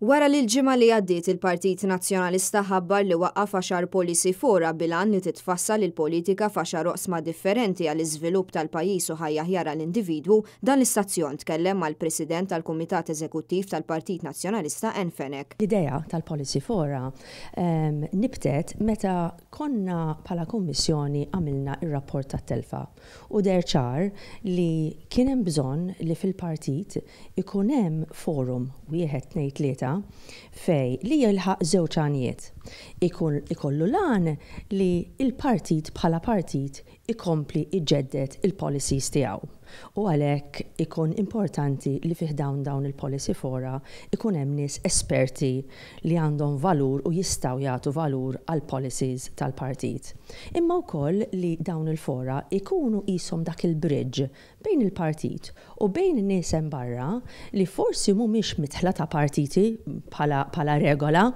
Wara li l-ġimma li għaddiet il-Partit Nazzjonalista ħabbar li waqqa faxar policy fora bilan li titfassa li l politika faxar oqsma differenti għal iżvilupp tal-pajis u ħajjaħjara l-individwu, dan l-istazzjon tkellem mal president tal-Kumitat Eżekuttiv tal-Partit Nazzjonalista Enfenek. L-idea tal-policy fora um, nibtet meta konna pala kommissjoni għamilna il-rapport tat telfa u derċar li kienem bżon li fil-partit ikunem forum wieħed nejt oħra fej li jilħaq żewġ għanijiet. Ikollu lan li il-partit bħala partit ikompli iġeddet il-policies tiegħu. U għalhekk ikun importanti li fih dawn dawn il-policy fora ikun hemm nies esperti li għandhom valur u jistgħu jagħtu valur għal policies tal-partit. Imma wkoll li dawn il-fora ikunu qishom dak il-bridge bejn il-partit u bejn in barra li forsi mhumiex mitħla ta' partiti bħala regola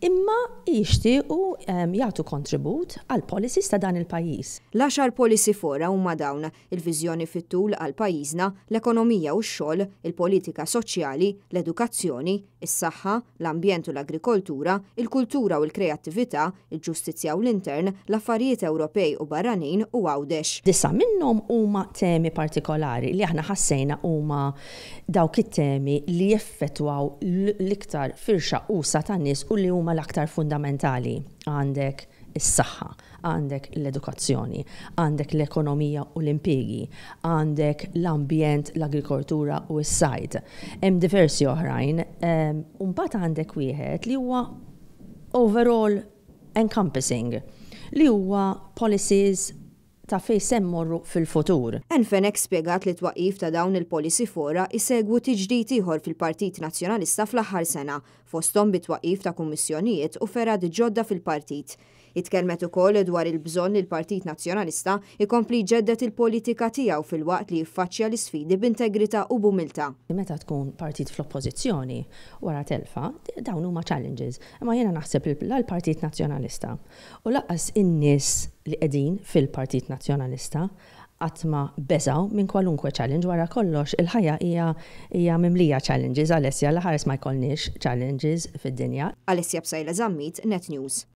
imma jixtiequ ehm, jagħtu kontribut għal policies ta' dan il-pajjiż. L-għaxar policy fora huma dawn il-viżjoni fit-tul għal pajjiżna, l-ekonomija u x-xogħol, il-politika soċjali, l-edukazzjoni, is-saħħa, l-ambjent u l-agrikoltura, il-kultura u l-kreattività, il-ġustizzja u l-intern, l-affarijiet Ewropej u barranin u għawdex. Disa minnhom huma temi partikolari li aħna ħassejna huma dawk it-temi li jeffetwaw l-iktar firxa u tan-nies u li huma l-aktar fundamentali għandek is-saħħa, għandek l-edukazzjoni, għandek l-ekonomija u l impiegi għandek l-ambjent, l-agrikoltura u s-sajt. Hemm diversi oħrajn, ehm, mbagħad għandek wieħed li huwa overall encompassing li huwa policies ta' fej semmorru fil-futur. Enfenek spiegat li twaqif ta' dawn il-polisi fora isegwu tiġdijt ieħor fil-Partit Nazzjonalista fl-aħħar sena, fostom twaqif ta' kummissjonijiet u ferad ġodda fil-partit. Itkelmet ukoll dwar il-bżonn il partit Nazzjonalista ikompli ġeddet il-politika tiegħu fil-waqt li jiffaċċja l-isfidi b'integrità u bumilta. Meta tkun partit fl-oppożizzjoni wara telfa, dawn huma challenges, imma jiena naħseb l-Partit Nazzjonalista u laqas in-nies li qegħdin fil-Partit Nazzjonalista għatma beżaw minn kwalunkwe challenge wara kollox il-ħajja hija hija mimlija challenges Alessia l-ħares ma jkollniex challenges fid-dinja. Alessia bsajla zammit Net News.